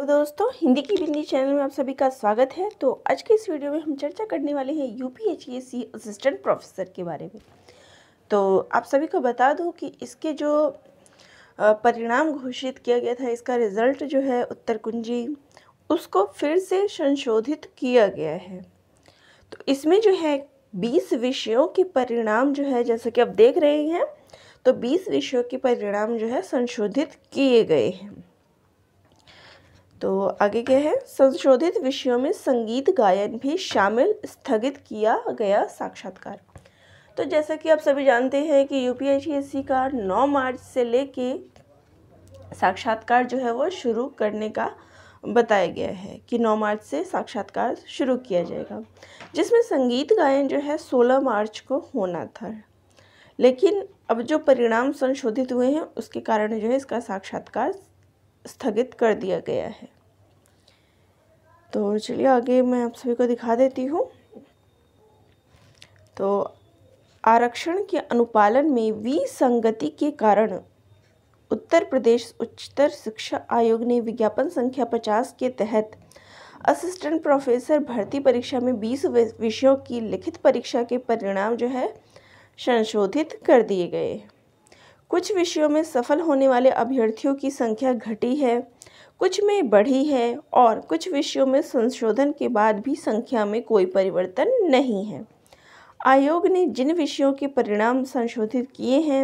hello दोस्तों हिंदी की बिंदी channel में आप सभी का स्वागत है तो आज के इस वीडियो में हम चर्चा करने वाले हैं U P H C assistant professor के बारे में तो आप सभी को बता दूं कि इसके जो परिणाम घोषित किया गया था इसका रिज़ल्ट जो है उत्तर कुंजी उसको फिर से संशोधित किया गया है तो इसमें जो है बीस विषयों के परिणाम जो है जैसे कि आप देख रहे हैं तो बीस विषयों के परिणाम जो है संशोधित किए गए हैं तो आगे क्या है संशोधित विषयों में संगीत गायन भी शामिल स्थगित किया गया साक्षात्कार तो जैसा कि आप सभी जानते हैं कि यू पी का 9 मार्च से लेके साक्षात्कार जो है वो शुरू करने का बताया गया है कि 9 मार्च से साक्षात्कार शुरू किया जाएगा जिसमें संगीत गायन जो है 16 मार्च को होना था लेकिन अब जो परिणाम संशोधित हुए हैं उसके कारण जो है इसका साक्षात्कार स्थगित कर दिया गया है तो चलिए आगे मैं आप सभी को दिखा देती हूँ तो आरक्षण के अनुपालन में विसंगति के कारण उत्तर प्रदेश उच्चतर शिक्षा आयोग ने विज्ञापन संख्या 50 के तहत असिस्टेंट प्रोफेसर भर्ती परीक्षा में 20 विषयों की लिखित परीक्षा के परिणाम जो है संशोधित कर दिए गए कुछ विषयों में सफल होने वाले अभ्यर्थियों की संख्या घटी है कुछ में बढ़ी है और कुछ विषयों में संशोधन के बाद भी संख्या में कोई परिवर्तन नहीं है आयोग ने जिन विषयों के परिणाम संशोधित किए हैं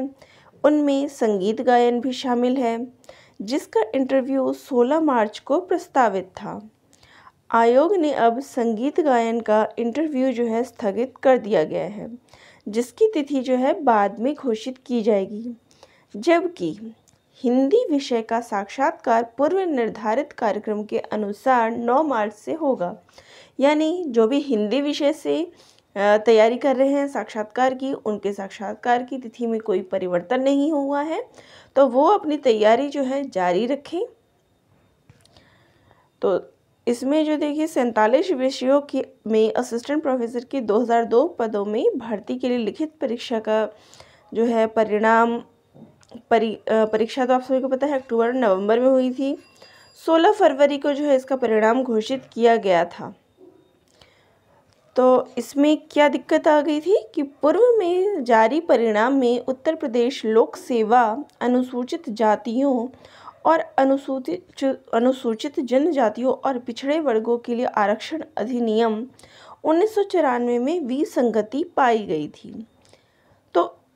उनमें संगीत गायन भी शामिल है जिसका इंटरव्यू 16 मार्च को प्रस्तावित था आयोग ने अब संगीत गायन का इंटरव्यू जो है स्थगित कर दिया गया है जिसकी तिथि जो है बाद में घोषित की जाएगी जबकि हिंदी विषय का साक्षात्कार पूर्व निर्धारित कार्यक्रम के अनुसार 9 मार्च से होगा यानी जो भी हिंदी विषय से तैयारी कर रहे हैं साक्षात्कार की उनके साक्षात्कार की तिथि में कोई परिवर्तन नहीं हुआ है तो वो अपनी तैयारी जो है जारी रखें तो इसमें जो देखिए सैंतालीस विषयों की में असिस्टेंट प्रोफेसर की 2002 पदों में भर्ती के लिए लिखित परीक्षा का जो है परिणाम परी परीक्षा तो आप सभी को पता है अक्टूबर नवंबर में हुई थी 16 फरवरी को जो है इसका परिणाम घोषित किया गया था तो इसमें क्या दिक्कत आ गई थी कि पूर्व में जारी परिणाम में उत्तर प्रदेश लोक सेवा अनुसूचित जातियों और अनुसूचित अनुसूचित जनजातियों और पिछड़े वर्गों के लिए आरक्षण अधिनियम उन्नीस में विसंगति पाई गई थी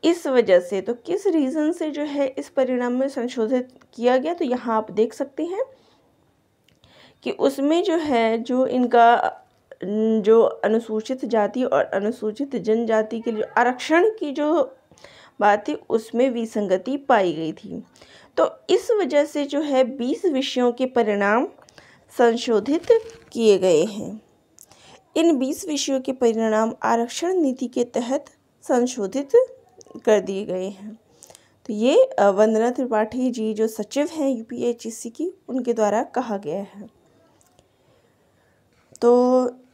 इस वजह से तो किस रीज़न से जो है इस परिणाम में संशोधित किया गया तो यहाँ आप देख सकते हैं कि उसमें जो है जो इनका जो अनुसूचित जाति और अनुसूचित जनजाति के लिए आरक्षण की जो बात थी उसमें विसंगति पाई गई थी तो इस वजह से जो है बीस विषयों के परिणाम संशोधित किए गए हैं इन बीस विषयों के परिणाम आरक्षण नीति के तहत संशोधित कर दिए गए हैं तो ये वंदना त्रिपाठी जी जो सचिव हैं यू पी की उनके द्वारा कहा गया है तो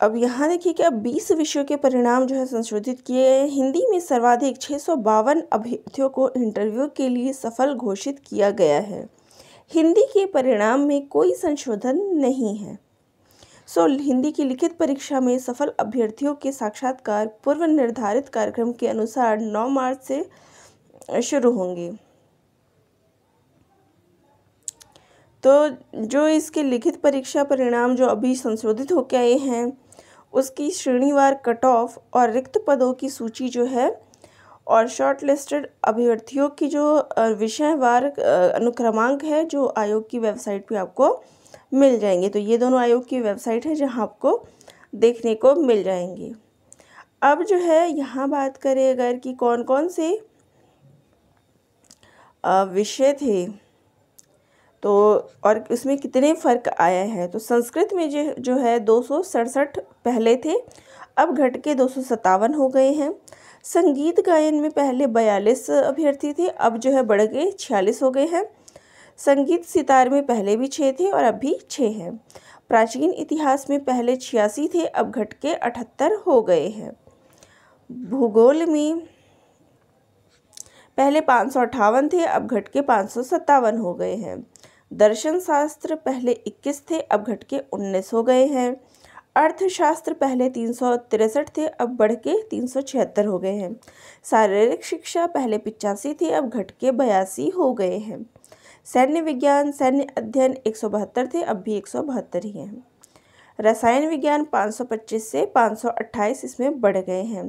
अब यहाँ देखिए कि अब 20 विषयों के परिणाम जो है संशोधित किए गए हिंदी में सर्वाधिक छः सौ बावन अभ्यर्थियों को इंटरव्यू के लिए सफल घोषित किया गया है हिंदी के परिणाम में कोई संशोधन नहीं है सो हिंदी की लिखित परीक्षा में सफल अभ्यर्थियों के साक्षात्कार पूर्व निर्धारित कार्यक्रम के अनुसार 9 मार्च से शुरू होंगे तो जो इसके लिखित परीक्षा परिणाम जो अभी संशोधित होकर आए हैं उसकी श्रेणीवार कट ऑफ और रिक्त पदों की सूची जो है और शॉर्ट लिस्टेड अभ्यर्थियों की जो विषयवार अनुक्रमांक है जो आयोग की वेबसाइट पे आपको मिल जाएंगे तो ये दोनों आयोग की वेबसाइट है जहाँ आपको देखने को मिल जाएंगे अब जो है यहाँ बात करें अगर कि कौन कौन से विषय थे तो और उसमें कितने फ़र्क आया है तो संस्कृत में जो जो है दो पहले थे अब घट के दो हो गए हैं संगीत गायन में पहले बयालीस अभ्यर्थी थे अब जो है बढ़ के छियालीस हो गए हैं संगीत सितार में पहले भी छः थे और अब भी छः हैं प्राचीन इतिहास में पहले छियासी थे अब घट के अठहत्तर हो गए हैं भूगोल में पहले पाँच सौ अट्ठावन थे अब घट के पाँच सौ सत्तावन हो गए हैं दर्शन शास्त्र पहले इक्कीस थे अब घट के उन्नीस हो गए हैं अर्थशास्त्र पहले तीन सौ तिरसठ थे अब बढ़ के तीन सौ छिहत्तर हो गए हैं शारीरिक शिक्षा पहले पिचासी थी अब घट के बयासी हो गए हैं सैन्य विज्ञान सैन्य अध्ययन एक सौ बहत्तर थे अब भी एक सौ बहत्तर ही हैं रसायन विज्ञान पाँच सौ पच्चीस से पाँच सौ अट्ठाईस इसमें बढ़ गए हैं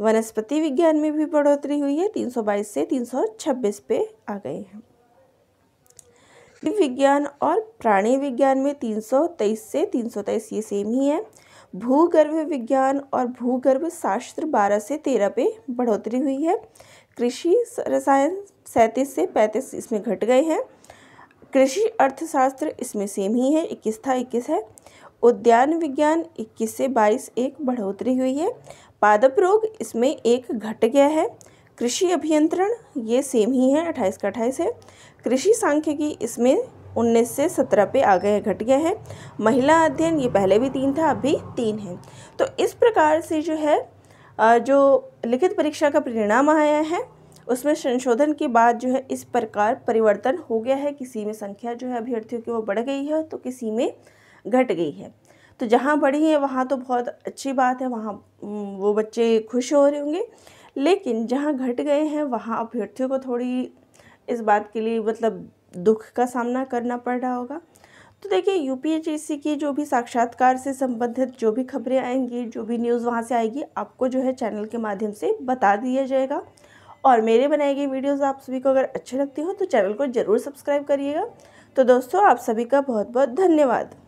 वनस्पति विज्ञान में भी बढ़ोतरी हुई है तीन सौ बाईस से तीन सौ छब्बीस पे आ गए हैं विज्ञान और प्राणी विज्ञान में 323 से 323 ये सेम ही है भूगर्भ विज्ञान और भूगर्भ शास्त्र 12 से 13 पे बढ़ोतरी हुई है कृषि रसायन सैंतीस से पैंतीस इसमें घट गए हैं कृषि अर्थशास्त्र इसमें सेम ही है इक्कीस था इक्कीस है उद्यान विज्ञान इक्कीस से बाईस एक बढ़ोतरी हुई है पादप रोग इसमें एक घट गया है कृषि अभियंत्रण ये सेम ही है अट्ठाईस का अट्ठाईस है कृषि सांख्यिकी इसमें उन्नीस से सत्रह पे आ गए घट गया है महिला अध्ययन ये पहले भी तीन था अभी तीन है तो इस प्रकार से जो है जो लिखित परीक्षा का परिणाम आया है उसमें संशोधन के बाद जो है इस प्रकार परिवर्तन हो गया है किसी में संख्या जो है अभ्यर्थियों की वो बढ़ गई है तो किसी में घट गई है तो जहाँ बढ़ी है वहाँ तो बहुत अच्छी बात है वहाँ वो बच्चे खुश हो रहे होंगे लेकिन जहाँ घट गए हैं वहाँ अभ्यर्थियों को थोड़ी इस बात के लिए मतलब दुख का सामना करना पड़ रहा होगा तो देखिए यू की जो भी साक्षात्कार से संबंधित जो भी खबरें आएंगी जो भी न्यूज़ वहाँ से आएगी आपको जो है चैनल के माध्यम से बता दिया जाएगा और मेरे बनाए गए वीडियोस आप सभी को अगर अच्छे लगती हो तो चैनल को ज़रूर सब्सक्राइब करिएगा तो दोस्तों आप सभी का बहुत बहुत धन्यवाद